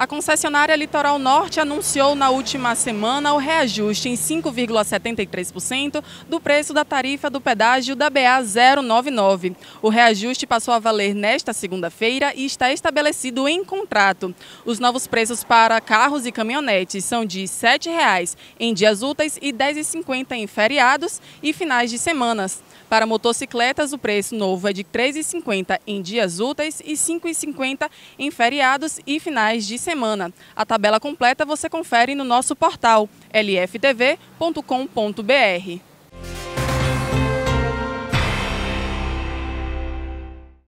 A concessionária Litoral Norte anunciou na última semana o reajuste em 5,73% do preço da tarifa do pedágio da BA 099. O reajuste passou a valer nesta segunda-feira e está estabelecido em contrato. Os novos preços para carros e caminhonetes são de R$ 7,00 em dias úteis e R$ 10,50 em feriados e finais de semanas. Para motocicletas, o preço novo é de R$ 3,50 em dias úteis e R$ 5,50 em feriados e finais de semana semana. A tabela completa você confere no nosso portal lftv.com.br.